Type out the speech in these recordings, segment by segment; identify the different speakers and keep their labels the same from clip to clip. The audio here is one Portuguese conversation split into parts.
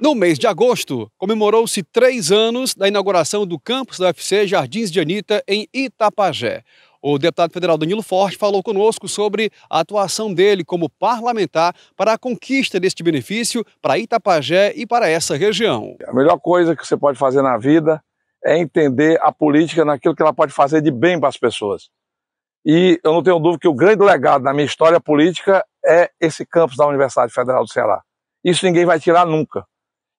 Speaker 1: No mês de agosto, comemorou-se três anos da inauguração do campus da UFC Jardins de Anitta, em Itapajé. O deputado federal Danilo Forte falou conosco sobre a atuação dele como parlamentar para a conquista deste benefício para Itapajé e
Speaker 2: para essa região. A melhor coisa que você pode fazer na vida é entender a política naquilo que ela pode fazer de bem para as pessoas. E eu não tenho dúvida que o grande legado da minha história política é esse campus da Universidade Federal do Ceará. Isso ninguém vai tirar nunca.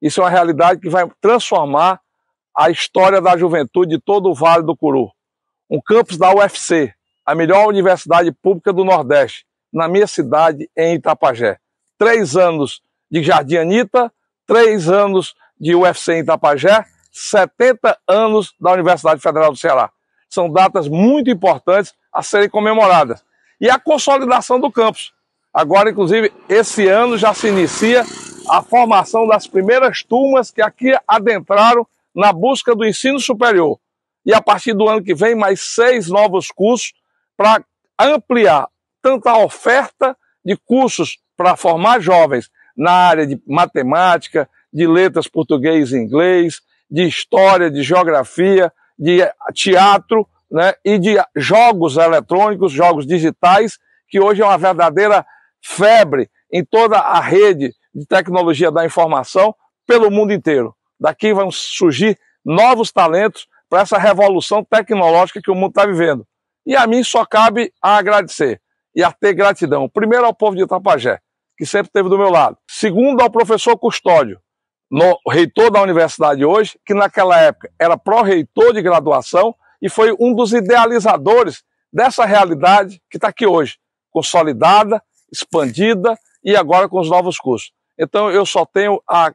Speaker 2: Isso é uma realidade que vai transformar a história da juventude de todo o Vale do Curu. Um campus da UFC, a melhor universidade pública do Nordeste, na minha cidade, em Itapajé. Três anos de Jardim Anitta, três anos de UFC em Itapajé, 70 anos da Universidade Federal do Ceará. São datas muito importantes a serem comemoradas. E a consolidação do campus. Agora, inclusive, esse ano já se inicia a formação das primeiras turmas que aqui adentraram na busca do ensino superior. E a partir do ano que vem, mais seis novos cursos para ampliar tanto a oferta de cursos para formar jovens na área de matemática, de letras português e inglês, de história, de geografia, de teatro né, e de jogos eletrônicos, jogos digitais, que hoje é uma verdadeira febre em toda a rede de tecnologia da informação pelo mundo inteiro. Daqui vão surgir novos talentos para essa revolução tecnológica que o mundo está vivendo. E a mim só cabe a agradecer e a ter gratidão. Primeiro ao povo de Itapajé, que sempre esteve do meu lado. Segundo ao professor Custódio, no, reitor da universidade hoje, que naquela época era pró-reitor de graduação e foi um dos idealizadores dessa realidade que está aqui hoje, consolidada, expandida e agora com os novos cursos. Então eu só tenho a,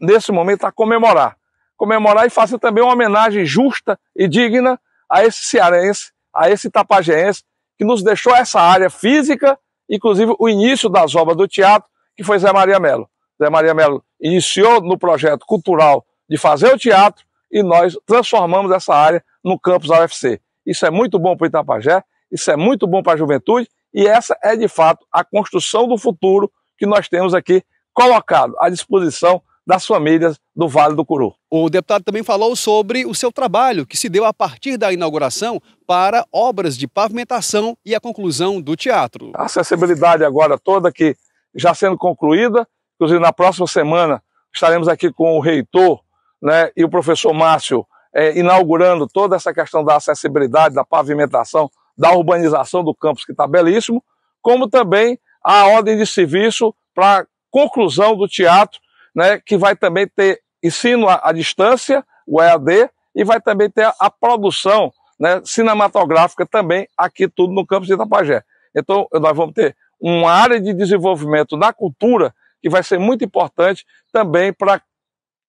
Speaker 2: nesse momento a comemorar. Comemorar e fazer também uma homenagem justa e digna a esse cearense, a esse tapajeense, que nos deixou essa área física, inclusive o início das obras do teatro, que foi Zé Maria Melo. Zé Maria Melo iniciou no projeto cultural de fazer o teatro e nós transformamos essa área no campus da UFC. Isso é muito bom para o Itapajé, isso é muito bom para a juventude e essa é de fato a construção do futuro que nós temos aqui colocado à disposição das famílias do Vale do Curu. O deputado também falou sobre o seu trabalho, que se deu a partir
Speaker 1: da inauguração para obras de pavimentação e a conclusão do teatro. A
Speaker 2: acessibilidade agora toda que já sendo concluída, inclusive na próxima semana estaremos aqui com o reitor né, e o professor Márcio é, inaugurando toda essa questão da acessibilidade, da pavimentação, da urbanização do campus, que está belíssimo, como também a ordem de serviço para conclusão do teatro, né, que vai também ter ensino à, à distância, o EAD, e vai também ter a, a produção né, cinematográfica também aqui tudo no campus de Itapajé. Então, nós vamos ter uma área de desenvolvimento da cultura que vai ser muito importante também para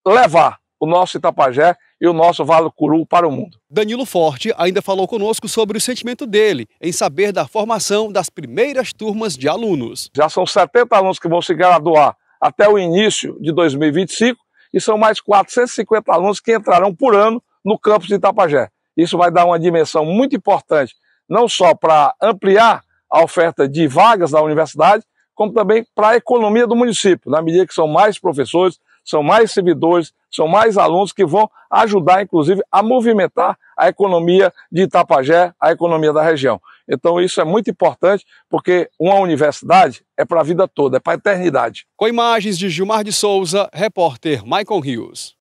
Speaker 2: levar o nosso Itapajé e o nosso Vale Curu para o mundo. Danilo
Speaker 1: Forte ainda falou conosco sobre o sentimento dele em saber da formação das primeiras
Speaker 2: turmas de alunos. Já são 70 alunos que vão se graduar até o início de 2025 e são mais 450 alunos que entrarão por ano no campus de Itapajé. Isso vai dar uma dimensão muito importante, não só para ampliar a oferta de vagas da universidade, como também para a economia do município, na medida que são mais professores, são mais servidores, são mais alunos que vão ajudar, inclusive, a movimentar a economia de Itapajé, a economia da região. Então, isso é muito importante, porque uma universidade é para a vida toda, é para a eternidade.
Speaker 1: Com imagens de Gilmar de Souza, repórter Maicon Rios.